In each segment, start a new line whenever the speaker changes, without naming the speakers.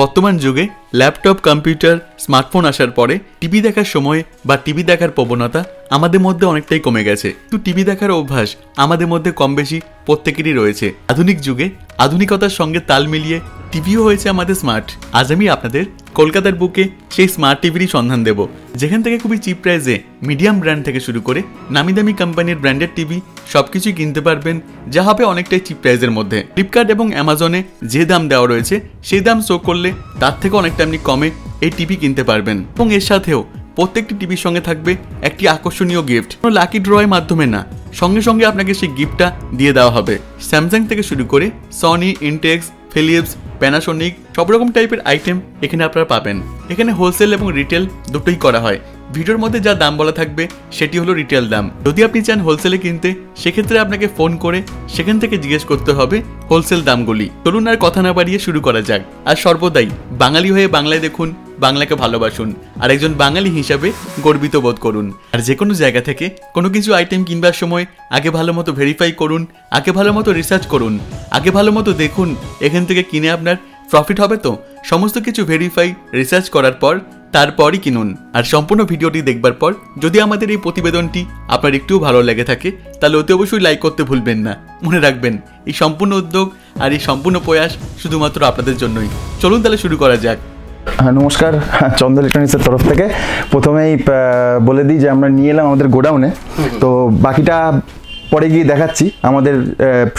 বর্তমান যুগে laptop computer smartphone আসার পরে টিভি দেখার সময় বা টিভি দেখার প্রবণতা আমাদের মধ্যে অনেকটাই কমে গেছে তো টিভি দেখার অভ্যাস আমাদের মধ্যে কম বেশি প্রত্যেকেরই রয়েছে আধুনিক যুগে আধুনিকতার সঙ্গে তাল মিলিয়ে টিভিও হয়েছে আমাদের স্মার্ট আজ আমি আপনাদের কলকাতার বুকে সেই স্মার্ট টিভিরই সন্ধান দেব যেখান থেকে খুবই চিপ প্রাইসে মিডিয়াম ব্র্যান্ড থেকে শুরু করে নামি দামি কোম্পানির ব্র্যান্ডেড টিভি সব কিছুই কিনতে পারবেন যা হবে অনেকটাই চিপ প্রাইসের মধ্যে ফ্লিপকার্ট এবং অ্যামাজনে যে দাম দেওয়া রয়েছে সেই দাম শো করলে তার থেকে অনেকটা আপনি কমে এই টিভি কিনতে পারবেন এবং এর সাথেও প্রত্যেকটি টিভির সঙ্গে থাকবে একটি আকর্ষণীয় গিফট কোনো লাকি ড্রয়ের মাধ্যমে না সঙ্গে সঙ্গে আপনাকে সেই গিফটটা দিয়ে দেওয়া হবে স্যামসাং থেকে শুরু করে সনি ইনটেক্স ফিলিপস প্যানাসোনিক সব রকম টাইপের আইটেম এখানে আপনারা পাবেন এখানে হোলসেল এবং রিটেল দুটোই করা হয় ভিডিওর মধ্যে যা দাম বলা থাকবে সেটি হলো রিটেল দাম যদি আপনি চান হোলসেলে কিনতে সেক্ষেত্রে আপনাকে ফোন করে সেখান থেকে জিজ্ঞেস করতে হবে হোলসেল দামগুলি চলুন আর কথা না বাড়িয়ে শুরু করা যাক আর সর্বদাই বাঙালি হয়ে বাংলায় দেখুন বাংলাকে ভালোবাসুন আর একজন বাঙালি হিসাবে গর্বিত বোধ করুন আর যে কোনো জায়গা থেকে কোনো কিছু আইটেম কিনবার সময় আগে ভালো মতো ভেরিফাই করুন আগে ভালো মতো রিসার্চ করুন আগে ভালো মতো দেখুন এখান থেকে কিনে আপনার প্রফিট হবে তো সমস্ত কিছু ভেরিফাই রিসার্চ করার পর তারপরই কিনুন আর সম্পূর্ণ ভিডিওটি দেখবার পর যদি আমাদের এই প্রতিবেদনটি আপনার একটুও ভালো লেগে থাকে তাহলে অতি অবশ্যই লাইক করতে ভুলবেন না মনে রাখবেন এই সম্পূর্ণ উদ্যোগ আর এই সম্পূর্ণ প্রয়াস শুধুমাত্র আপনাদের জন্যই চলুন তাহলে শুরু করা যাক
হ্যাঁ, নমস্কার চন্দ্র ইলেকট্রনিক্সের তরফ থেকে প্রথমেই বলে দিই যে আমরা নিয়ে এলাম আমাদের গোডাউনে তো বাকিটা পরে গিয়ে দেখাচ্ছি আমাদের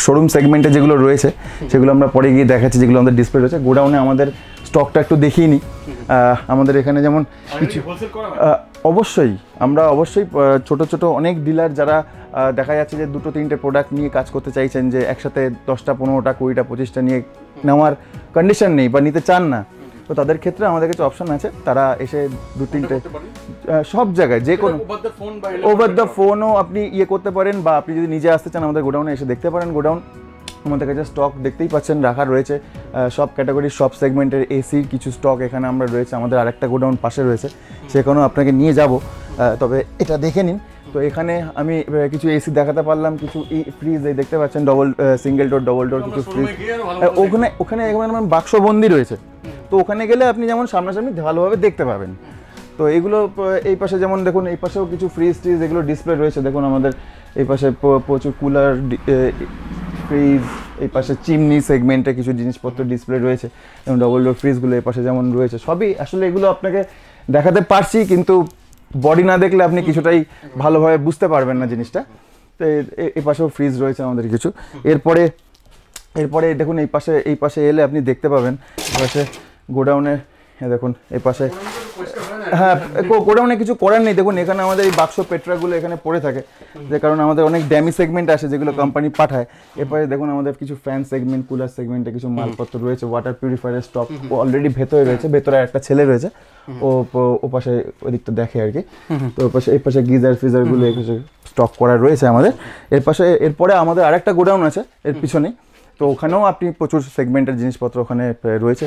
শোরুম সেগমেন্টে যেগুলো রয়েছে সেগুলো আমরা পরে গিয়ে দেখাচ্ছি যেগুলো আমাদের ডিসপ্লে রয়েছে গোডাউনে আমাদের স্টকটা একটু দেখিয়ে নিই আমাদের এখানে যেমন কিছু অবশ্যই আমরা অবশ্যই ছোট ছোট অনেক ডিলার যারা দেখা যাচ্ছে যে দুটো তিনটে প্রোডাক্ট নিয়ে কাজ করতে চাইছেন যে একসাথে দশটা পনেরোটা কুড়িটা পঁচিশটা নিয়ে নেওয়ার কন্ডিশন নেই বা নিতে চান না তো তাদের ক্ষেত্রে আমাদের কাছে অপশন আছে তারা এসে দু তিনটে সব জায়গায় যে কোনো ওভার দ্য ফোনও আপনি ইয়ে করতে পারেন বা আপনি যদি নিজে আসতে চান আমাদের গোডাউনে এসে দেখতে পারেন গোডাউন আমাদের কাছে স্টক দেখতেই পাচ্ছেন রাখা রয়েছে সব ক্যাটাগরি সব সেগমেন্টের এসির কিছু স্টক এখানে আমরা রয়েছে আমাদের আরেকটা গোডাউন পাশে রয়েছে সেখানেও আপনাকে নিয়ে যাব তবে এটা দেখে নিন তো এখানে আমি কিছু এসি দেখাতে পারলাম কিছু ফ্রিজ e এই দেখতে পাচ্ছেন double single door double door কিছু ফ্রিজ ওখানে ওখানে এখানে বাক্সবন্দি রয়েছে তো ওখানে গেলে আপনি যেমন সামনাসামনি ভালোভাবে দেখতে পাবেন তো এইগুলো এই পাশে যেমন দেখুন এই পাশেও কিছু ফ্রিজ ট্রিজ এগুলো ডিসপ্লে রয়েছে দেখুন আমাদের এই পাশে প্রচুর কুলার ফ্রিজ এই পাশে চিমনি সেগমেন্টে কিছু জিনিসপত্র ডিসপ্লে রয়েছে যেমন ডবল ডোর ফ্রিজগুলো এই পাশে যেমন রয়েছে সবই আসলে এগুলো আপনাকে দেখাতে পারছি কিন্তু বডি না দেখলে আপনি কিছুটাই ভালোভাবে বুঝতে পারবেন না জিনিসটা তো এই পাশেও ফ্রিজ রয়েছে আমাদের কিছু এরপরে এরপরে দেখুন এই পাশে এই পাশে এলে আপনি দেখতে পাবেন পাশে গোডাউনের দেখুন এই পাশে হ্যাঁ গোডাউনে কিছু করার নেই দেখুন এখানে আমাদের এই বাক্স পেট্রাগুলো এখানে পড়ে থাকে যে কারণে আমাদের অনেক ড্যামি সেগমেন্ট আসে যেগুলো কোম্পানি পাঠায় এরপরে দেখুন আমাদের কিছু ফ্যান সেগমেন্ট কুলার সেগমেন্টে কিছু মালপত্র রয়েছে ওয়াটার পিউরিফায়ারের স্টক অলরেডি ভেতরে রয়েছে ভেতরে একটা ছেলে রয়েছে ও ও পাশে ওদিকটা দেখে আর কি তো ওই পাশে এই পাশে গিজার ফিজারগুলো এই পাশে স্টক করা রয়েছে আমাদের এর পাশে এরপরে আমাদের আরেকটা গোডাউন আছে এর পিছনে তো ওখানেও আপনি প্রচুর সেগমেন্টের জিনিসপত্র ওখানে রয়েছে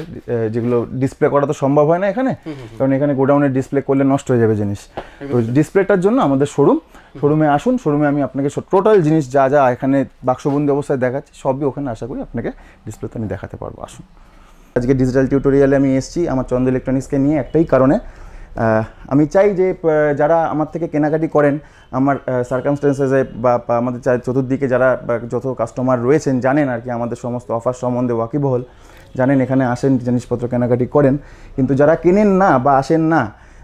যেগুলো ডিসপ্লে করা তো সম্ভব হয় না এখানে কারণ এখানে গোডাউনে ডিসপ্লে করলে নষ্ট হয়ে যাবে জিনিস তো ডিসপ্লেটার জন্য আমাদের শোরুম শোরুমে আসুন শোরুমে আমি আপনাকে টোটাল জিনিস যা যা এখানে বাক্সবন্দি অবস্থায় দেখাচ্ছি সবই ওখানে আশা করি আপনাকে ডিসপ্লেতে আমি দেখাতে পারবো আসুন আজকে ডিজিটাল টিউটোরিয়ালে আমি এসেছি আমার চন্দ্র ইলেকট্রনিক্সকে নিয়ে একটাই কারণে আমি চাই যে যারা আমার থেকে কেনাকাটি করেন আমার সার্কামস্টেন্সেসে বা আমাদের চতুর্দিকে যারা যত কাস্টমার রয়েছেন জানেন আর কি আমাদের সমস্ত অফার সম্বন্ধে ওয়াকিবহল জানেন এখানে আসেন জিনিসপত্র কেনাকাটি করেন কিন্তু যারা কেনেন না বা আসেন না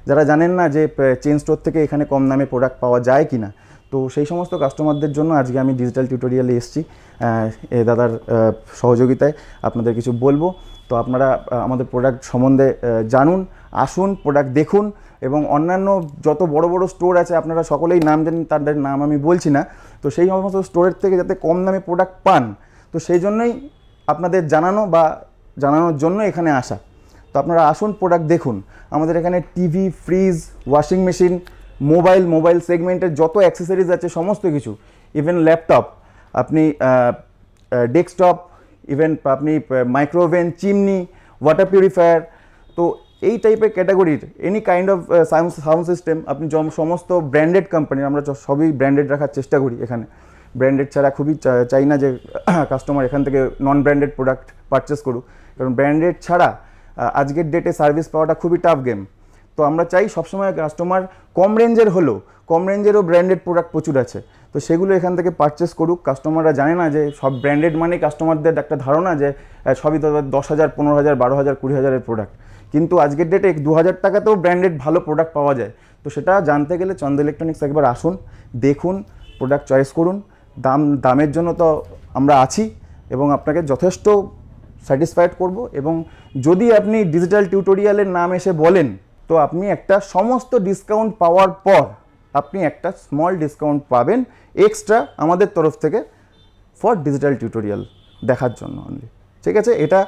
যারা জানেন না যে চেন স্টোর থেকে এখানে কম দামে প্রোডাক্ট পাওয়া যায় কি না তো সেই সমস্ত কাস্টমারদের জন্য আজকে আমি ডিজিটাল টিউটোরিয়ালে এসেছি দাদার সহযোগিতায় আপনাদের কিছু বলবো তো আপনারা আমাদের প্রোডাক্ট সম্বন্ধে জানুন আসুন প্রোডাক্ট দেখুন এবং অন্যান্য যত বড় বড় স্টোর আছে আপনারা সকলেই নাম জানেন তাদের নাম আমি বলছি না তো সেই সমস্ত স্টোরের থেকে যাতে কম দামে প্রোডাক্ট পান তো সেই জন্যই আপনাদের জানানো বা জানানোর জন্য এখানে আসা তো আপনারা আসুন প্রোডাক্ট দেখুন আমাদের এখানে TV fridge washing machine mobile mobile সেগমেন্টের যত অ্যাক্সেসরিজ আছে সমস্ত কিছু ইভেন ল্যাপটপ আপনি ডেস্কটপ ইভেন আপনি মাইক্রোওভেন চিমনি ওয়াটার পিউরিফায়ার তো এই টাইপের ক্যাটাগরির any kind of sound sound system আপনি সমস্ত ব্র্যান্ডেড কোম্পানির আমরা সবই ব্র্যান্ডেড রাখার চেষ্টা করি এখানে ব্র্যান্ডেড ছাড়া খুবই চাই না যে কাস্টমার এখান থেকে নন ব্র্যান্ডেড প্রোডাক্ট পারচেস করুক কারণ ব্র্যান্ডেড ছাড়া আজকের ডেটে সার্ভিস পাওয়াটা খুবই টাফ গেম তো আমরা চাই সবসময় কাস্টমার কম রেঞ্জের হলেও কম রেঞ্জেরও ব্র্যান্ডেড প্রোডাক্ট প্রচুর আছে তো সেগুলো এখান থেকে পারচেস করুক কাস্টমাররা জানে না যে সব ব্র্যান্ডেড মানে কাস্টমারদের একটা ধারণা যে সবই তো দশ হাজার পনেরো হাজার বারো হাজার কুড়ি হাজারের প্রোডাক্ট কিন্তু আজকের ডেটে দু হাজার টাকাতেও ব্র্যান্ডেড ভালো প্রোডাক্ট পাওয়া যায় তো সেটা জানতে গেলে চন্দ ইলেকট্রনিক্স একবার আসুন দেখুন প্রোডাক্ট চয়েস করুন দাম দামের জন্য তো আমরা আছি এবং আপনাকে যথেষ্ট স্যাটিসফাইড করব এবং যদি আপনি ডিজিটাল টিউটোরিয়ালের নাম এসে বলেন তো আপনি একটা সমস্ত ডিসকাউন্ট পাওয়ার পর আপনি একটা স্মল ডিসকাউন্ট পাবেন এক্সট্রা আমাদের তরফ থেকে ফর ডিজিটাল টিউটোরিয়াল দেখার জন্য অনলি ঠিক আছে এটা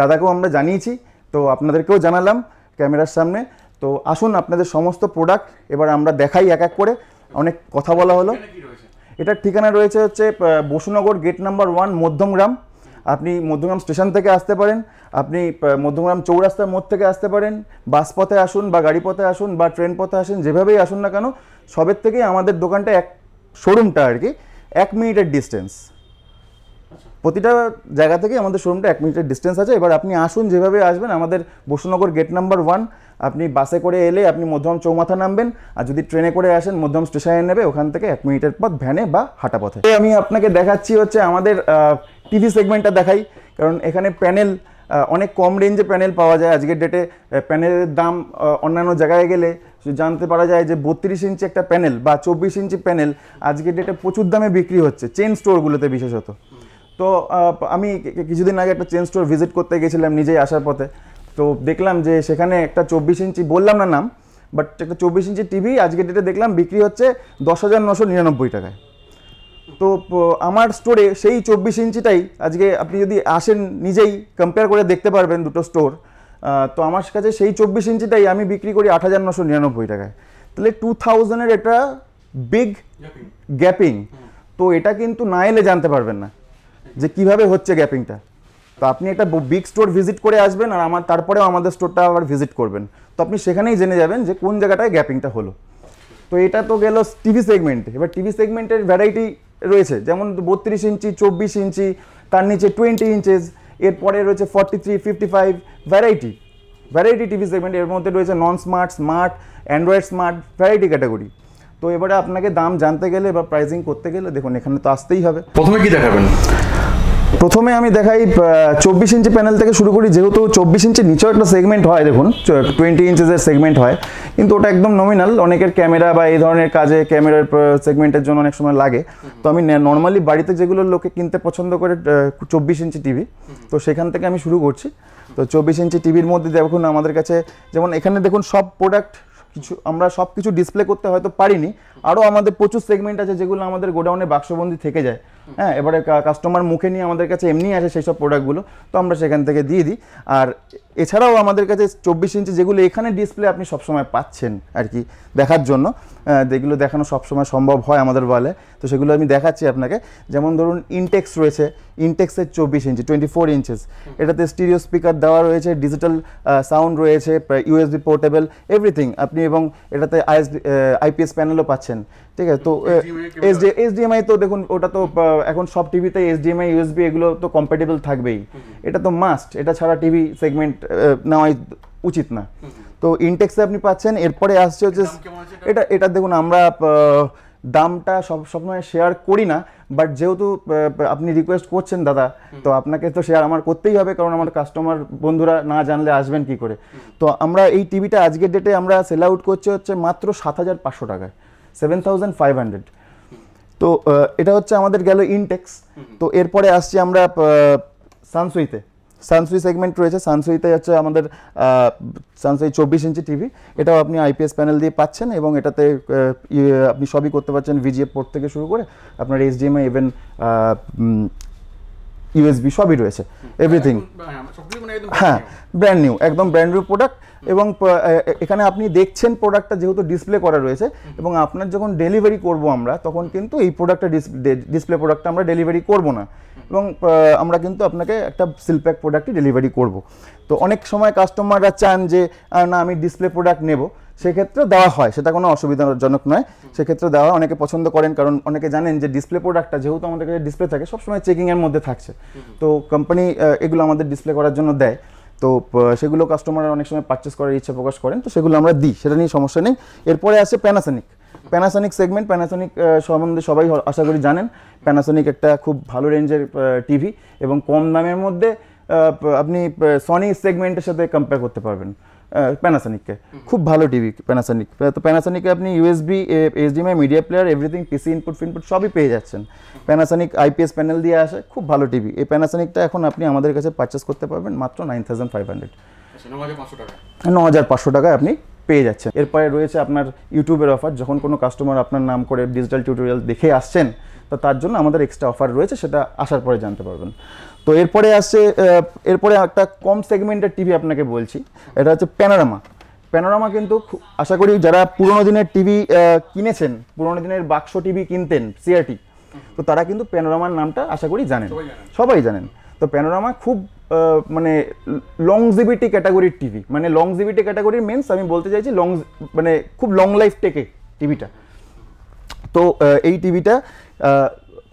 দাদাকেও আমরা জানিয়েছি তো আপনাদেরকেও জানালাম ক্যামেরার সামনে তো আসুন আপনাদের সমস্ত প্রোডাক্ট এবার আমরা দেখাই এক এক করে অনেক কথা বলা হলো এটার ঠিকানা রয়েছে হচ্ছে Basunagar gate number one Madhyamgram আপনি মধ্যগ্রাম স্টেশন থেকে আসতে পারেন আপনি মধ্যগ্রাম চৌরাস্তার মোড় থেকে আসতে পারেন বাস পথে আসুন বা গাড়ি পথে আসুন বা ট্রেন পথে আসুন যেভাবেই আসুন না কেন সবের থেকেই আমাদের দোকানটা এক শোরুমটা আর কি এক মিনিটের ডিস্টেন্স প্রতিটা জায়গা থেকে আমাদের শোরুমটা এক মিনিটের ডিস্টেন্স আছে এবার আপনি আসুন যেভাবে আসবেন আমাদের বসুনগর গেট নাম্বার ওয়ান আপনি বাসে করে এলে আপনি মধ্যম চৌমাথা নামবেন আর যদি ট্রেনে করে আসেন মধ্যম স্টেশনে নেবে ওখান থেকে এক মিনিটের পথ ভ্যানে বা হাঁটা পথে আমি আপনাকে দেখাচ্ছি হচ্ছে আমাদের টিভি সেগমেন্টটা দেখাই কারণ এখানে প্যানেল অনেক কম রেঞ্জে প্যানেল পাওয়া যায় আজকের ডেটে প্যানেলের দাম অন্যান্য জায়গায় গেলে জানতে পারা যায় যে বত্রিশ ইঞ্চি একটা প্যানেল বা চব্বিশ ইঞ্চি প্যানেল আজকের ডেটে প্রচুর দামে বিক্রি হচ্ছে চেন স্টোরগুলোতে বিশেষত তো আমি কিছুদিন আগে একটা চেন স্টোর ভিজিট করতে গেছিলাম নিজেই আসার পথে তো দেখলাম যে সেখানে একটা চব্বিশ ইঞ্চি বললাম না নাম বাট একটা চব্বিশ ইঞ্চি টিভি আজকের ডেটে দেখলাম বিক্রি হচ্ছে দশ হাজার নশো নিরানব্বই টাকায় তো আমার স্টোরে সেই চব্বিশ ইঞ্চিটাই আজকে আপনি যদি আসেন নিজেই কম্পেয়ার করে দেখতে পারবেন দুটো স্টোর তো আমার কাছে সেই চব্বিশ ইঞ্চিটাই আমি বিক্রি করি আট হাজার নশো নিরানব্বই টাকায় তাহলে টু থাউজেন্ডের এটা বিগ গ্যাপিং তো এটা কিন্তু না এলে জানতে পারবেন না যে কিভাবে হচ্ছে গ্যাপিংটা তো আপনি একটা বিগ স্টোর ভিজিট করে আসবেন আর আমার তারপরেও আমাদের স্টোরটা আবার ভিজিট করবেন তো আপনি সেখানেই জেনে যাবেন যে কোন জায়গাটায় গ্যাপিংটা হলো তো এটা তো গেল টিভি সেগমেন্ট এবার টিভি সেগমেন্টের ভ্যারাইটি রয়েছে যেমন বত্রিশ ইঞ্চি চব্বিশ ইঞ্চি তার নিচে টোয়েন্টি ইঞ্চেস এরপরে রয়েছে forty three fifty five variety variety TV segment এর মধ্যে রয়েছে non smart smart Android smart variety category তো এবারে আপনাকে দাম জানতে গেলে বা প্রাইসিং করতে গেলে দেখুন এখানে তো আসতেই হবে প্রথমে কি দেখাবেন প্রথমে আমি দেখাই চব্বিশ ইঞ্চি প্যানেল থেকে শুরু করি যেহেতু চব্বিশ ইঞ্চি নিচেও একটা সেগমেন্ট হয় দেখুন টোয়েন্টি ইঞ্চেসের সেগমেন্ট হয় কিন্তু ওটা একদম নমিনাল অনেকের ক্যামেরা বা এই ধরনের কাজে ক্যামেরার সেগমেন্টের জন্য অনেক সময় লাগে তো আমি নর্মালি বাড়িতে যেগুলো লোকে কিনতে পছন্দ করে চব্বিশ ইঞ্চি টিভি তো সেখান থেকে আমি শুরু করছি তো চব্বিশ ইঞ্চি টিভির মধ্যে দেখুন আমাদের কাছে যেমন এখানে দেখুন সব প্রোডাক্ট কিছু আমরা সব কিছু ডিসপ্লে করতে হয়তো পারিনি আরও আমাদের প্রচুর সেগমেন্ট আছে যেগুলো আমাদের গোডাউনে বাক্সবন্দি থেকে যায় হ্যাঁ এবারে কাস্টমার মুখে নিয়ে আমাদের কাছে এমনি আসে সেই সব প্রোডাক্টগুলো তো আমরা সেখান থেকে দিয়ে দিই আর এছাড়াও আমাদের কাছে চব্বিশ ইঞ্চি যেগুলো এখানে ডিসপ্লে আপনি সবসময় পাচ্ছেন আর কি দেখার জন্য যেগুলো দেখানো সবসময় সম্ভব হয় আমাদের বলে তো সেগুলো আমি দেখাচ্ছি আপনাকে যেমন ধরুন ইনটেক্স রয়েছে ইনটেক্সের চব্বিশ ইঞ্চি টোয়েন্টি ফোর ইঞ্চেস এটাতে স্টিরিও স্পিকার দেওয়া রয়েছে ডিজিটাল সাউন্ড রয়েছে ইউএসবি পোর্টেবল এভরিথিং আপনি এবং এটাতে আইএস আইপিএস প্যানেলও পাচ্ছেন ঠিক আছে তো এসডিএমআই তো দেখুন ওটা তো এখন সব টিভিতে এসডিএমআই ইউএসবি এগুলো তো কম্প্যাটেবল থাকবেই এটা তো মাস্ট এটা ছাড়া টিভি সেগমেন্ট নেওয়াই উচিত না তো ইনটেক্সে আপনি পাচ্ছেন এরপরে আসছে হচ্ছে এটা এটা দেখুন আমরা দামটা সব সবসময় শেয়ার করি না বাট যেহেতু আপনি রিকোয়েস্ট করছেন দাদা তো আপনাকে তো শেয়ার আমার করতেই হবে কারণ আমার কাস্টমার বন্ধুরা না জানলে আসবেন কি করে তো আমরা এই টিভিটা আজকের ডেটে আমরা সেল আউট করছি হচ্ছে মাত্র সাত হাজার পাঁচশো টাকায় সেভেন থাউজেন্ড ফাইভ হান্ড্রেড তো এটা হচ্ছে আমাদের গেল ইনটেক্স তো এরপরে আসছি আমরা সানসুইতে সানসুই সেগমেন্ট রয়েছে সানসুইতে হচ্ছে আমাদের সানসুই চব্বিশ ইঞ্চি টিভি এটাও আপনি আইপিএস প্যানেল দিয়ে পাচ্ছেন এবং এটাতে ইয়ে, আপনি সবই করতে পারছেন ভিজিএফ পোর্ট থেকে শুরু করে আপনার এইচডিএমআই ইভেন ইউএসবি সবই রয়েছে এভরিথিং হ্যাঁ ব্র্যান্ড নিউ একদম ব্র্যান্ড নিউ প্রোডাক্ট এবং এখানে আপনি দেখছেন প্রোডাক্টটা যেহেতু ডিসপ্লে করা রয়েছে এবং আপনার যখন ডেলিভারি করব আমরা তখন কিন্তু এই প্রোডাক্টটা ডিসপ্লে প্রোডাক্টটা আমরা ডেলিভারি করব না এবং আমরা কিন্তু আপনাকে একটা সিলপ্যাক প্রোডাক্টই ডেলিভারি করব তো অনেক সময় কাস্টমাররা চান যে না আমি ডিসপ্লে প্রোডাক্ট নেব সেক্ষেত্রে দেওয়া হয় সেটা কোনো অসুবিধাজনক নয় সেক্ষেত্রে দেওয়া হয় অনেকে পছন্দ করেন কারণ অনেকে জানেন যে ডিসপ্লে প্রোডাক্টটা যেহেতু আমাদের কাছে ডিসপ্লে থাকে সবসময় চেকিংয়ের মধ্যে থাকছে তো কোম্পানি এগুলো আমাদের ডিসপ্লে করার জন্য দেয় তো সেগুলো কাস্টমাররা অনেক সময় পারচেস করার ইচ্ছা প্রকাশ করেন তো সেগুলো আমরা দিই সেটা নিয়ে সমস্যা নেই এরপরে আছে প্যানাসনিক প্যানাসনিক সেগমেন্ট প্যানাসনিক সম্বন্ধে সবাই আশা করি জানেন প্যানাসনিক একটা খুব ভালো রেঞ্জের টিভি এবং কম দামের মধ্যে আপনি সনি সেগমেন্টের সাথে কম্পেয়ার করতে পারবেন প্যানাসনিককে খুব ভালো টিভি প্যানাসনিক তো প্যানাসনিকে আপনি USB HDMI media player everything PC input ফিনপুট সবই পেয়ে যাচ্ছেন প্যানাসনিক আইপিএস প্যানেল দিয়ে আসে খুব ভালো টিভি এই প্যানাসনিকটা এখন আপনি আমাদের কাছে পারচেস করতে পারবেন মাত্র নাইন থাউজেন্ড ফাইভ হান্ড্রেড ন হাজার পাঁচশো টাকায় আপনি পেয়ে যাচ্ছেন এরপরে রয়েছে আপনার ইউটিউবের অফার যখন কোনো কাস্টমার আপনার নাম করে ডিজিটাল টিউটোরিয়াল দেখে আসছেন তো তার জন্য আমাদের এক্সট্রা অফার রয়েছে সেটা আসার পরে জানতে পারবেন তো এরপরে আসছে এরপরে একটা কম সেগমেন্টের টিভি আপনাকে বলছি এটা হচ্ছে প্যানোরামা প্যানোরামা কিন্তু আশা করি যারা পুরোনো দিনের টিভি কিনেছেন পুরোনো দিনের বাক্স টিভি কিনতেন সিআরটি তো তারা কিন্তু প্যানোরামার নামটা আশা করি জানেন সবাই জানেন তো প্যানোরামা খুব মানে লংজিবিটি ক্যাটাগরির টিভি মানে লংজিবিটি ক্যাটাগরির মেন্স আমি বলতে চাইছি লং মানে খুব লং লাইফ টেকে টিভিটা তো এই টিভিটা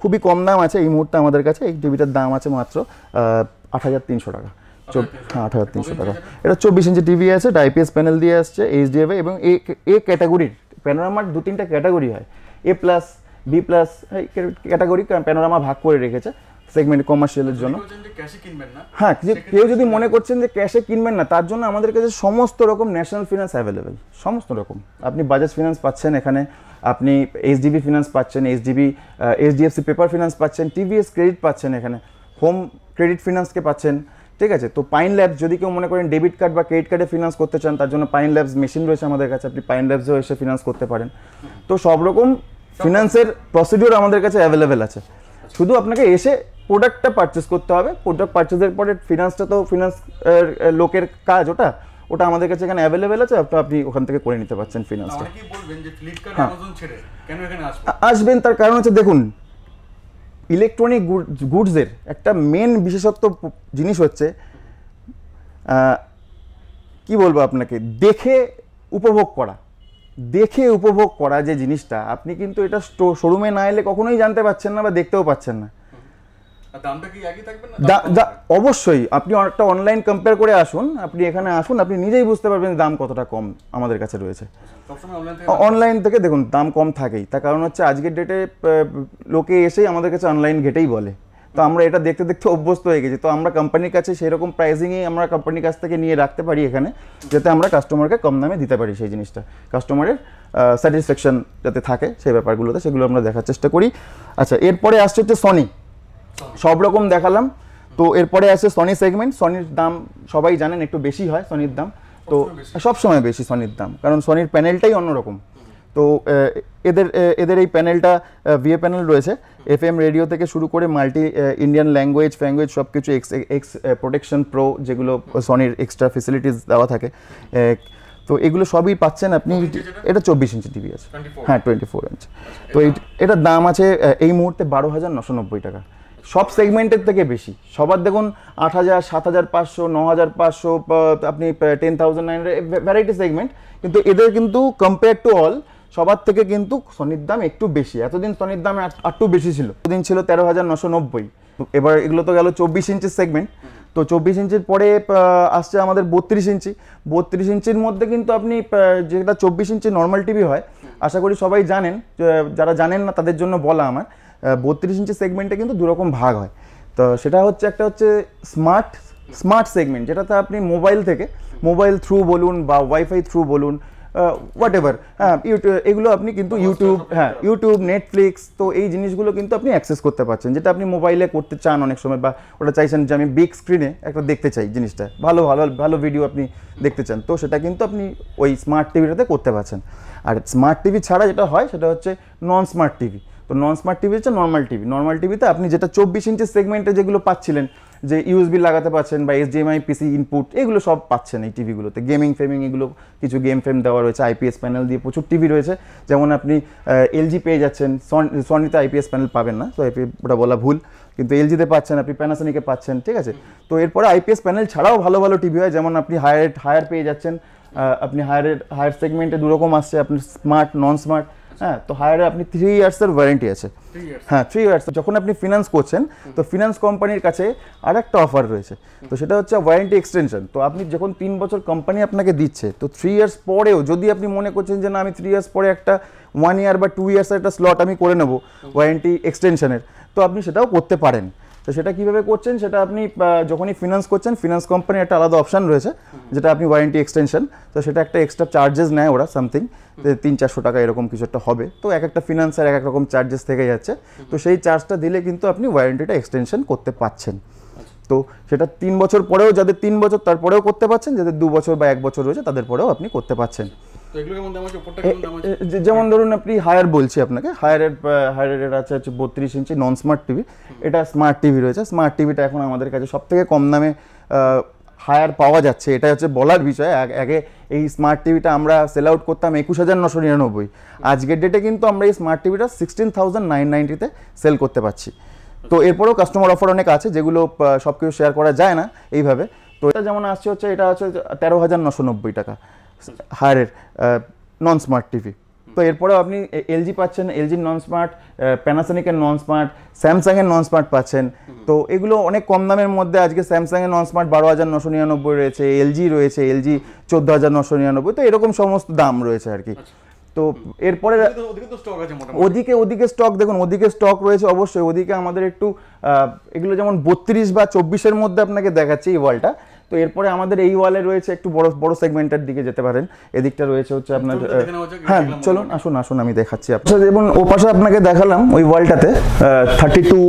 খুবই কম দাম আছে এই মুহূর্তে আমাদের কাছে এই টিভিটার দাম আছে মাত্র আট হাজার তিনশো টাকা হ্যাঁ, আট হাজার তিনশো টাকা এটা চব্বিশ ইঞ্চি টিভি আছে ডাইপিএস প্যানেল দিয়ে আসছে এইচডিএফএ এবং এ এ ক্যাটাগরির প্যানোরামার দু তিনটা ক্যাটাগরি হয় A plus B plus category প্যানোরামা ভাগ করে রেখেছে সেগমেন্ট কমার্শিয়ালের জন্য হ্যাঁ যে কেউ যদি মনে করছেন যে ক্যাশে কিনবেন না তার জন্য আমাদের কাছে সমস্ত রকম ন্যাশনাল ফিনান্স অ্যাভেলেবেল সমস্ত রকম আপনি বাজাজ ফিনান্স পাচ্ছেন এখানে আপনি এইচডিবি ফিনান্স পাচ্ছেন এইচডিবি এইচডিএফসি পেপার ফিনান্স পাচ্ছেন টিভিএস ক্রেডিট পাচ্ছেন এখানে হোম ক্রেডিট ফিনান্সকে পাচ্ছেন ঠিক আছে তো পাইন ল্যাবস যদি কেউ মনে করেন ডেবিট কার্ড বা ক্রেডিট কার্ডে ফিনান্স করতে চান তার জন্য পাইন ল্যাবস মেশিন রয়েছে আমাদের কাছে আপনি পাইন ল্যাবসেও এসে ফিনান্স করতে পারেন তো সব রকম ফিনান্সের প্রসিডিওর আমাদের কাছে অ্যাভেলেবেল আছে শুধু আপনাকে এসে প্রোডাক্টটা পারচেস করতে হবে প্রোডাক্ট পারচেসের পরে ফিনান্সটা তো ফিনান্স লোকের কাজ ওটা ওটা আমাদের কাছে এখানে অ্যাভেলেবেল আছে আপনি ওখান থেকে করে নিতে পারছেন ফিনান্সটা হ্যাঁ। আসবেন তার কারণ হচ্ছে দেখুন ইলেকট্রনিক গুডসের একটা মেন বিশেষত্ব জিনিস হচ্ছে কি বলবো আপনাকে দেখে উপভোগ করা দেখে উপভোগ করা যে জিনিসটা আপনি কিন্তু এটা শোরুমে না এলে কখনোই জানতে পারছেন না বা দেখতেও পাচ্ছেন না অবশ্যই আপনি একটা অনলাইন কম্পেয়ার করে আসুন আপনি এখানে আসুন আপনি নিজেই বুঝতে পারবেন দাম কতটা কম আমাদের কাছে রয়েছে অনলাইন থেকে দেখুন দাম কম থাকেই তার কারণ হচ্ছে আজকের ডেটে লোকে এসেই আমাদের কাছে অনলাইন ঘেটেই বলে তো আমরা এটা দেখতে দেখতে অভ্যস্ত হয়ে গেছি তো আমরা কোম্পানির কাছে সেই রকম প্রাইসিংই আমরা কোম্পানির কাছ থেকে নিয়ে রাখতে পারি এখানে যাতে আমরা কাস্টমারকে কম দামে দিতে পারি সেই জিনিসটা কাস্টমারের স্যাটিসফ্যাকশন যাতে থাকে সেই ব্যাপারগুলোতে সেগুলো আমরা দেখার চেষ্টা করি আচ্ছা এরপরে আসছে হচ্ছে সনি সব রকম দেখালাম তো এরপরে আসছে সনি সেগমেন্ট সনির দাম সবাই জানেন একটু বেশি হয় সনির দাম তো সবসময় বেশি সনির দাম কারণ সনির প্যানেলটাই অন্যরকম তো এদের এদের এই প্যানেলটা ভিএ প্যানেল রয়েছে এফ এম রেডিও থেকে শুরু করে মাল্টি ইন্ডিয়ান ল্যাঙ্গুয়েজ ফ্যাঙ্গুয়েজ সব কিছু এক্স এক্স প্রোটেকশন প্রো যেগুলো সনির এক্সট্রা ফেসিলিটিস দেওয়া থাকে তো এগুলো সবই পাচ্ছেন আপনি এটা চব্বিশ ইঞ্চি টিভি আছে হ্যাঁ টোয়েন্টি ফোর ইঞ্চ তো এটার দাম আছে এই মুহূর্তে বারো হাজার নশো নব্বই টাকা সব সেগমেন্টের থেকে বেশি সবার দেখুন আট হাজার সাত হাজার পাঁচশো ন হাজার পাঁচশো আপনি ten thousand nine variety segment কিন্তু এদের কিন্তু কম্পেয়ার টু অল সবার থেকে কিন্তু সনির দাম একটু বেশি এতদিন সনির দাম একটু বেশি ছিল এতদিন ছিল তেরো হাজার নশো নব্বই এবার এগুলো তো গেল চব্বিশ ইঞ্চির সেগমেন্ট তো চব্বিশ ইঞ্চির পরে আসছে আমাদের বত্রিশ ইঞ্চি বত্রিশ ইঞ্চির মধ্যে কিন্তু আপনি যেটা চব্বিশ ইঞ্চি নর্মাল টিভি হয় আশা করি সবাই জানেন যারা জানেন না তাদের জন্য বলা আমার বত্রিশ ইঞ্চি সেগমেন্টে কিন্তু দুরকম ভাগ হয় তো সেটা হচ্ছে একটা হচ্ছে স্মার্ট স্মার্ট সেগমেন্ট যেটাতে আপনি মোবাইল থেকে মোবাইল থ্রু বলুন বা ওয়াইফাই থ্রু বলুন হোয়াট হ্যাঁ হ্যাঁ এগুলো আপনি কিন্তু ইউটিউব হ্যাঁ ইউটিউব নেটফ্লিক্স তো এই জিনিসগুলো কিন্তু আপনি অ্যাক্সেস করতে পারছেন যেটা আপনি মোবাইলে করতে চান অনেক সময় বা ওটা চাইছেন যে আমি বিগ স্ক্রিনে একটা দেখতে চাই জিনিসটা ভালো ভালো ভালো ভিডিও আপনি দেখতে চান তো সেটা কিন্তু আপনি ওই স্মার্ট টিভিটাতে করতে পারছেন আর স্মার্ট টিভি ছাড়া যেটা হয় সেটা হচ্ছে নন স্মার্ট টিভি তো নন স্মার্ট টিভি হচ্ছে নর্মাল টিভি নর্মাল টিভিতে আপনি যেটা চব্বিশ ইঞ্চের সেগমেন্টে যেগুলো পাচ্ছিলেন যে ইউএসবি লাগাতে পারছেন বা এসডিএমআই পিসি ইনপুট এগুলো সব পাচ্ছেন এই টিভিগুলোতে গেমিং ফেমিং এগুলো কিছু গেম ফেম দেওয়া রয়েছে আইপিএস প্যানেল দিয়ে প্রচুর টিভি রয়েছে যেমন আপনি এলজি পেয়ে যাচ্ছেন সনিতে আইপিএস প্যানেল পাবেন না তো ওটা বলা ভুল কিন্তু এলজিতে পাচ্ছেন আপনি প্যানাসনিকে পাচ্ছেন ঠিক আছে তো এরপরে আইপিএস প্যানেল ছাড়াও ভালো ভালো টিভি হয় যেমন আপনি হায়ার হায়ার পেয়ে যাচ্ছেন আপনি হায়ারের হায়ার সেগমেন্টে দুরকম আসছে আপনি স্মার্ট নন স্মার্ট হ্যাঁ তো হায়ারে আপনি থ্রি ইয়ার্সের ওয়ারেন্টি আছে হ্যাঁ থ্রি ইয়ার্স যখন আপনি ফিনান্স করছেন তো ফিনান্স কোম্পানির কাছে আর একটা অফার রয়েছে তো সেটা হচ্ছে ওয়ারেন্টি এক্সটেনশন তো আপনি যখন তিন বছর কোম্পানি আপনাকে দিচ্ছে তো থ্রি ইয়ার্স পরেও যদি আপনি মনে করছেন যে না আমি থ্রি ইয়ার্স পরে একটা ওয়ান ইয়ার বা টু ইয়ার্সের একটা স্লট আমি করে নেবো ওয়ারেন্টি এক্সটেনশনের তো আপনি সেটাও করতে পারেন তো সেটা কিভাবে করছেন সেটা আপনি যখনই ফিনান্স করছেন ফিনান্স কোম্পানির একটা আলাদা অপশান রয়েছে যেটা আপনি ওয়ারেন্টি এক্সটেনশন তো সেটা একটা এক্সট্রা চার্জেস নেয় ওরা সামথিং তিন চারশো টাকা এরকম কিছু একটা হবে তো এক একটা ফিনান্সের এক এক রকম চার্জেস থেকে যাচ্ছে তো সেই চার্জটা দিলে কিন্তু আপনি ওয়ারেন্টিটা এক্সটেনশন করতে পাচ্ছেন তো সেটা তিন বছর পরেও যাদের তিন বছর তারপরেও করতে পারছেন যাদের দু বছর বা এক বছর রয়েছে তাদের পরেও আপনি করতে পারছেন যেমন ধরুন আপনি হায়ার বলছি আপনাকে হায়ার হায়ার রেট আছে হচ্ছে বত্রিশ ইঞ্চি নন স্মার্ট টিভি এটা স্মার্ট টিভি রয়েছে স্মার্ট টিভিটা এখন আমাদের কাছে সব থেকে কম দামে হায়ার পাওয়া যাচ্ছে এটা হচ্ছে বলার বিষয় আগে এই স্মার্ট টিভিটা আমরা সেল আউট করতাম একুশ হাজার নশো নিরানব্বই আজকের ডেটে কিন্তু আমরা এই স্মার্ট টিভিটা সিক্সটিন থাউজেন্ড নাইন নাইনটিতে সেল করতে পারছি তো এরপরেও কাস্টমার অফার অনেক আছে যেগুলো সব কিছু শেয়ার করা যায় না এইভাবে তো এটা যেমন আসছে হচ্ছে এটা হচ্ছে তেরো হাজার নশো নব্বই টাকা হারের নন স্মার্ট টিভি তো এরপরেও আপনি এলজি পাচ্ছেন এলজির নন স্মার্ট প্যানাসনিকের নন স্মার্ট স্যামসাংয়ের নন স্মার্ট পাচ্ছেন তো এগুলো অনেক কম দামের মধ্যে আজকে স্যামসাংয়ের নন স্মার্ট বারো হাজার নশো নিরানব্বই রয়েছে এলজি রয়েছে এলজি চোদ্দো হাজার নশো নিরানব্বই তো এরকম সমস্ত দাম রয়েছে আর কি আচ্ছা। তো এরপরে ওদিকে ওদিকে স্টক দেখুন ওদিকে স্টক রয়েছে অবশ্যই ওদিকে আমাদের একটু এগুলো যেমন বত্রিশ বা চব্বিশের মধ্যে আপনাকে দেখাচ্ছে এই ওয়ালটা তো এরপরে আমাদের এই ওয়ালে রয়েছে একটু বড় বড় সেগমেন্টের দিকে যেতে পারেন এদিকটা রয়েছে হচ্ছে আপনার হ্যাঁ চলুন আসুন আসুন আমি দেখাচ্ছি আপনার এবং ও পাশে আপনাকে দেখালাম ওই ওয়ালটাতে থার্টি টু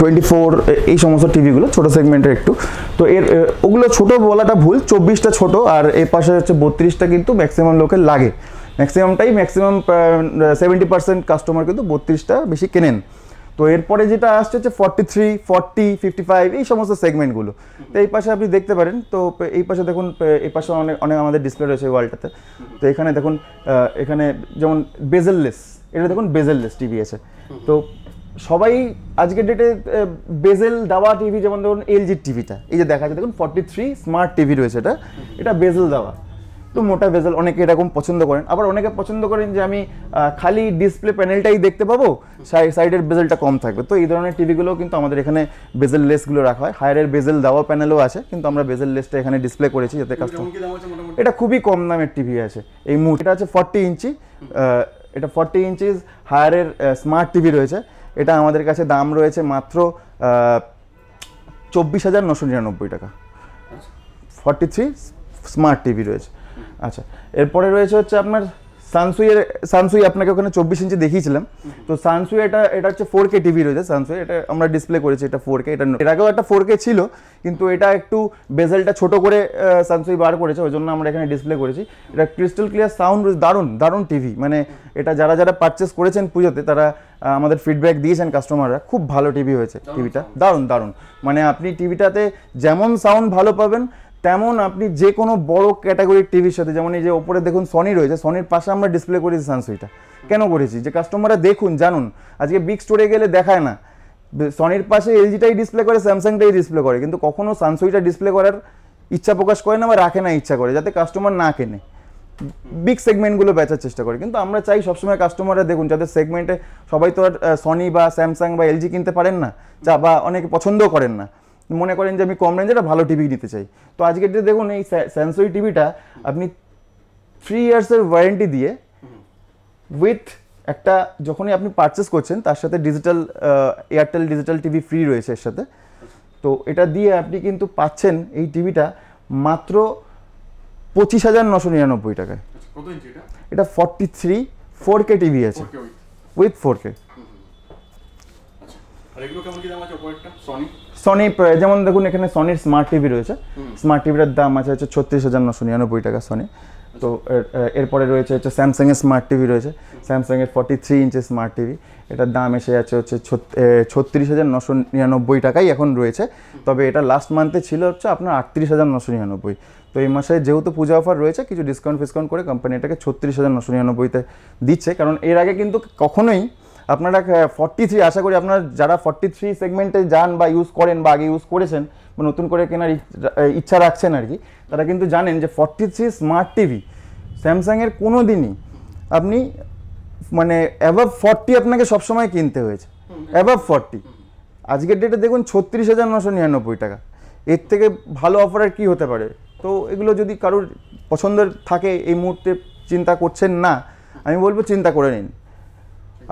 টোয়েন্টি ফোর এই সমস্ত টিভিগুলো ছোটো সেগমেন্টের একটু তো এর ওগুলো ছোটো বলাটা ভুল চব্বিশটা ছোট আর এর পাশে হচ্ছে বত্রিশটা কিন্তু ম্যাক্সিমাম লোকের লাগে ম্যাক্সিমামটাই ম্যাক্সিমাম সেভেন্টি পার্সেন্ট কাস্টমার কিন্তু বত্রিশটা বেশি কেনেন তো এরপরে যেটা আসছে হচ্ছে forty three forty fifty five এই সমস্ত সেগমেন্টগুলো তো এই পাশে আপনি দেখতে পারেন তো এই পাশে দেখুন এই পাশে অনেক অনেক আমাদের ডিসপ্লে রয়েছে ওয়ালটাতে তো এখানে দেখুন এখানে যেমন বেজেললেস এটা দেখুন বেজেললেস টিভি আছে তো সবাই আজকের ডেটে বেজেল দাওয়া টিভি যেমন ধরুন এলজির টিভিটা এই যে দেখা যাচ্ছে দেখুন ফর্টি থ্রি স্মার্ট টিভি রয়েছে এটা এটা বেজেল দাওয়া একটু মোটা ভেজাল অনেকে এরকম পছন্দ করেন আবার অনেকে পছন্দ করেন যে আমি খালি ডিসপ্লে প্যানেলটাই দেখতে পাবো সাইডের বেজেলটা কম থাকবে তো এই ধরনের টিভিগুলোও কিন্তু আমাদের এখানে বেজেল লেসগুলো রাখা হয় হায়ারের বেজেল দেওয়া প্যানেলও আছে কিন্তু আমরা বেজেল লেসটা এখানে ডিসপ্লে করেছি যাতে কাস্টমার এটা খুবই কম দামের টিভি আছে এই মুখ এটা আছে ফর্টি ইঞ্চি এটা ফর্টি ইঞ্চিস হায়ারের স্মার্ট টিভি রয়েছে এটা আমাদের কাছে দাম রয়েছে মাত্র চব্বিশ হাজার নশো নিরানব্বই টাকা ফর্টি থ্রি স্মার্ট টিভি রয়েছে আচ্ছা এরপরে রয়েছে হচ্ছে আপনার সানসুইয়ের সানসুই আপনাকে ওখানে চব্বিশ ইঞ্চি দেখিয়েছিলাম তো সানসুই এটা এটা হচ্ছে ফোর কে টিভি রয়েছে সানসুই এটা আমরা ডিসপ্লে করেছি এটা ফোর কে এটা এর আগেও একটা ফোর কে ছিল কিন্তু এটা একটু বেজেলটা ছোট করে সানসুই বার করেছে ওই জন্য আমরা এখানে ডিসপ্লে করেছি এটা ক্রিস্টাল ক্লিয়ার সাউন্ড দারুণ দারুণ টিভি মানে এটা যারা যারা পারচেস করেছেন পুজোতে তারা আমাদের ফিডব্যাক দিয়েছেন কাস্টমাররা খুব ভালো টিভি হয়েছে টিভিটা দারুণ দারুণ মানে আপনি টিভিটাতে যেমন সাউন্ড ভালো পাবেন তেমন আপনি যে কোনো বড় ক্যাটাগরির টিভির সাথে যেমন এই যে ওপরে দেখুন সনি রয়েছে সনির পাশে আমরা ডিসপ্লে করেছি স্যামসুইটা কেন করেছি যে কাস্টমাররা দেখুন জানুন আজকে বিগ স্টোরে গেলে দেখায় না সনির পাশে এলজিটাই ডিসপ্লে করে স্যামসাংটাই ডিসপ্লে করে কিন্তু কখনও স্যামসুইটা ডিসপ্লে করার ইচ্ছা প্রকাশ করে না বা রাখে না ইচ্ছা করে যাতে কাস্টমার না কেনে বিগ সেগমেন্টগুলো বেচার চেষ্টা করে কিন্তু আমরা চাই সবসময় কাস্টমাররা দেখুন যাদের সেগমেন্টে সবাই তো আর সনি বা স্যামসাং বা এলজি কিনতে পারেন না যা বা অনেকে পছন্দ করেন না মনে করেন যে আমি কম রেঞ্জে একটা ভালো টিভি নিতে চাই তো আজকের ডেটে দেখুন এই স্যামসুই টিভিটা আপনি থ্রি ইয়ার্সের ওয়ারেন্টি দিয়ে উইথ একটা যখনই আপনি পারচেস করছেন তার সাথে digital Airtel digital TV free রয়েছে এর সাথে তো এটা দিয়ে আপনি কিন্তু পাচ্ছেন এই টিভিটা মাত্র পঁচিশ হাজার নশো নিরানব্বই টাকায় আচ্ছা, এটা forty three four K TV আছে উইথ ফোর কে সনি যেমন দেখুন এখানে সনির স্মার্ট টিভি রয়েছে স্মার্ট টিভিটার দাম আছে হচ্ছে ছত্রিশ হাজার নশো নিরানব্বই টাকা সনি আচ্ছা। তো এরপরে রয়েছে হচ্ছে স্যামসাংয়ের স্মার্ট টিভি রয়েছে স্যামসাংয়ের ফর্টি থ্রি ইঞ্চের স্মার্ট টিভি এটার দাম এসে যাচ্ছে হচ্ছে ছত্রিশ হাজার নশো নিরানব্বই টাকাই এখন রয়েছে তবে এটা লাস্ট মান্থে ছিল হচ্ছে আপনার আটত্রিশ হাজার নশো নিরানব্বই তো এই মাসে যেহেতু পূজা অফার রয়েছে কিছু ডিসকাউন্ট ফিসকাউন্ট করে কোম্পানি এটাকে ছত্রিশ হাজার নশো নিরানব্বইতে দিচ্ছে কারণ এর আগে কিন্তু কখনোই আপনারা ফর্টি থ্রি আশা করি আপনারা যারা ফর্টি থ্রি সেগমেন্টে যান বা ইউজ করেন বা আগে ইউজ করেছেন বা নতুন করে কেনার ইচ্ছা রাখছেন আর কি তারা কিন্তু জানেন যে ফর্টি থ্রি স্মার্ট টিভি স্যামসাংয়ের কোনো দিনই আপনি মানে অ্যাভাব ফর্টি আপনাকে সবসময় কিনতে হয়েছে অ্যাভাব ফর্টি আজকের ডেটে দেখুন ছত্রিশ হাজার নশো নিরানব্বই টাকা এর থেকে ভালো অফার আর কী হতে পারে তো এগুলো যদি কারোর পছন্দের থাকে এই মুহূর্তে চিন্তা করছেন না আমি বলবো চিন্তা করে নিন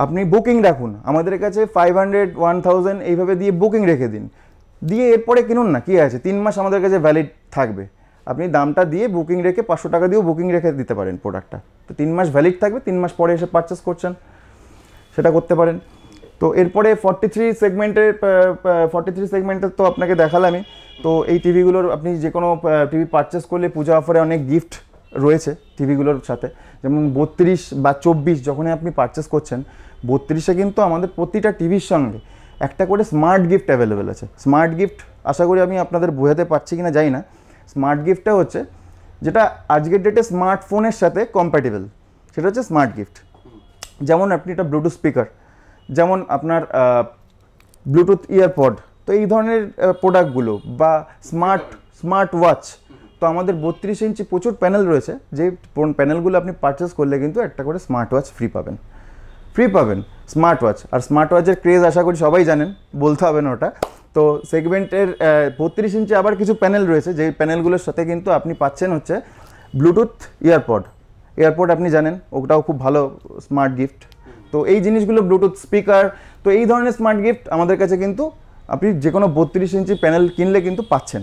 আপনি বুকিং রাখুন আমাদের কাছে ফাইভ হান্ড্রেড ওয়ান থাউজেন্ড এইভাবে দিয়ে বুকিং রেখে দিন দিয়ে এরপরে কিনুন না কী আছে তিন মাস আমাদের কাছে ভ্যালিড থাকবে আপনি দামটা দিয়ে বুকিং রেখে পাঁচশো টাকা দিয়েও বুকিং রেখে দিতে পারেন প্রোডাক্টটা তো তিন মাস ভ্যালিড থাকবে তিন মাস পরে এসে পারচেস করছেন সেটা করতে পারেন তো এরপরে ফর্টি থ্রি সেগমেন্টের ফর্টি থ্রি সেগমেন্টের তো আপনাকে দেখালামই তো এই টিভিগুলোর আপনি যে কোনো টিভি পারচেস করলে পূজা অফারে অনেক গিফট রয়েছে টিভিগুলোর সাথে যেমন বত্রিশ বা চব্বিশ যখনই আপনি পারচেস করছেন বত্রিশে কিন্তু আমাদের প্রতিটা টিভির সঙ্গে একটা করে স্মার্ট গিফট অ্যাভেলেবেল আছে স্মার্ট গিফট আশা করি আমি আপনাদের বোঝাতে পারছি কি না যাই না স্মার্ট গিফটটা হচ্ছে যেটা আজকের ডেটে স্মার্টফোনের সাথে কম্প্যাটেবল সেটা হচ্ছে স্মার্ট গিফট যেমন আপনি একটা ব্লুটুথ স্পিকার যেমন আপনার ব্লুটুথ ইয়ারপড তো এই ধরনের প্রোডাক্টগুলো বা স্মার্ট স্মার্ট ওয়াচ তো আমাদের বত্রিশ ইঞ্চি প্রচুর প্যানেল রয়েছে যে প্যানেলগুলো আপনি পারচেস করলে কিন্তু একটা করে স্মার্ট ওয়াচ ফ্রি পাবেন ফ্রি পাবেন স্মার্ট ওয়াচ আর স্মার্ট ওয়াচের ক্রেজ আশা করি সবাই জানেন বলতে হবে না ওটা তো সেগমেন্টের বত্রিশ ইঞ্চি আবার কিছু প্যানেল রয়েছে যে প্যানেলগুলোর সাথে কিন্তু আপনি পাচ্ছেন হচ্ছে ব্লুটুথ ইয়ারপড এয়ারপড আপনি জানেন ওটাও খুব ভালো স্মার্ট গিফট তো এই জিনিসগুলো ব্লুটুথ স্পিকার তো এই ধরনের স্মার্ট গিফট আমাদের কাছে কিন্তু আপনি যে কোনো বত্রিশ ইঞ্চি প্যানেল কিনলে কিন্তু পাচ্ছেন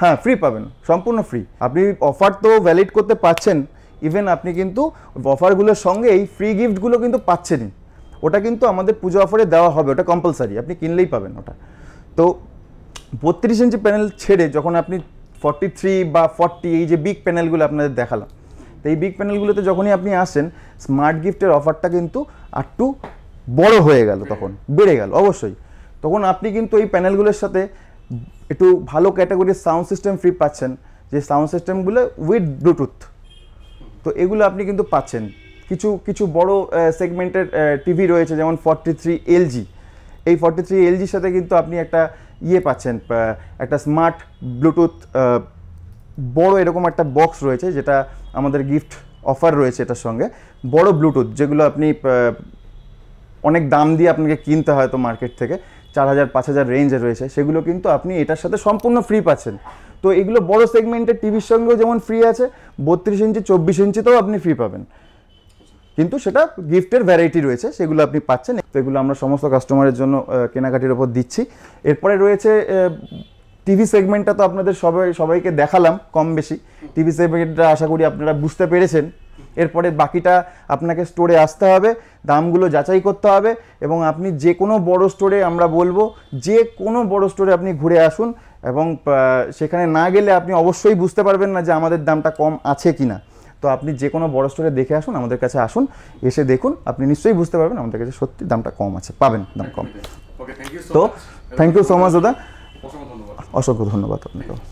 হ্যাঁ ফ্রি পাবেন সম্পূর্ণ ফ্রি আপনি অফার তো ভ্যালিড করতে পারছেন ইভেন আপনি কিন্তু অফারগুলোর সঙ্গে এই ফ্রি গিফটগুলো কিন্তু পাচ্ছেনই ওটা কিন্তু আমাদের পুজো অফারে দেওয়া হবে ওটা কম্পালসারি আপনি কিনলেই পাবেন ওটা তো বত্রিশ ইঞ্চি প্যানেল ছেড়ে যখন আপনি ফর্টি থ্রি বা ফর্টি এই যে বিগ প্যানেলগুলো আপনাদের দেখালাম তো এই বিগ প্যানেলগুলোতে যখনই আপনি আসেন স্মার্ট গিফটের অফারটা কিন্তু একটু বড় হয়ে গেল তখন বেড়ে গেল অবশ্যই তখন আপনি কিন্তু এই প্যানেলগুলোর সাথে একটু ভালো ক্যাটাগরির সাউন্ড সিস্টেম ফ্রি পাচ্ছেন যে সাউন্ড সিস্টেমগুলো উইথ ব্লুটুথ তো এগুলো আপনি কিন্তু পাচ্ছেন কিছু কিছু বড় সেগমেন্টের টিভি রয়েছে যেমন ফর্টি থ্রি এলজি এই ফর্টি থ্রি এলজির সাথে কিন্তু আপনি একটা ইয়ে পাচ্ছেন একটা স্মার্ট ব্লুটুথ বড় এরকম একটা বক্স রয়েছে যেটা আমাদের গিফট অফার রয়েছে এটার সঙ্গে বড় ব্লুটুথ যেগুলো আপনি অনেক দাম দিয়ে আপনাকে কিনতে হয় তো মার্কেট থেকে চার হাজার পাঁচ হাজার রেঞ্জে রয়েছে সেগুলো কিন্তু আপনি এটার সাথে সম্পূর্ণ ফ্রি পাচ্ছেন তো এগুলো বড় সেগমেন্টের টিভির সঙ্গেও যেমন ফ্রি আছে বত্রিশ ইঞ্চি চব্বিশ ইঞ্চিতেও আপনি ফ্রি পাবেন কিন্তু সেটা গিফটের ভ্যারাইটি রয়েছে সেগুলো আপনি পাচ্ছেন তো এগুলো আমরা সমস্ত কাস্টমারের জন্য কেনাকাটির ওপর দিচ্ছি এরপরে রয়েছে টিভি সেগমেন্টটা তো আপনাদের সবাই সবাইকে দেখালাম কম বেশি টিভি সেগমেন্টটা আশা করি আপনারা বুঝতে পেরেছেন এরপরে বাকিটা আপনাকে স্টোরে আসতে হবে দামগুলো যাচাই করতে হবে এবং আপনি যে কোনো বড় স্টোরে আমরা বলবো যে কোনো বড় স্টোরে আপনি ঘুরে আসুন এবং সেখানে না গেলে আপনি অবশ্যই বুঝতে পারবেন না যে আমাদের দামটা কম আছে কি না তো আপনি যে কোনো বড় স্টোরে দেখে আসুন আমাদের কাছে আসুন এসে দেখুন আপনি নিশ্চয়ই বুঝতে পারবেন আমাদের কাছে সত্যি দামটা কম আছে পাবেন দাম কম
তো থ্যাংক ইউ সো
মাচ দাদা অসংখ্য ধন্যবাদ আপনাকে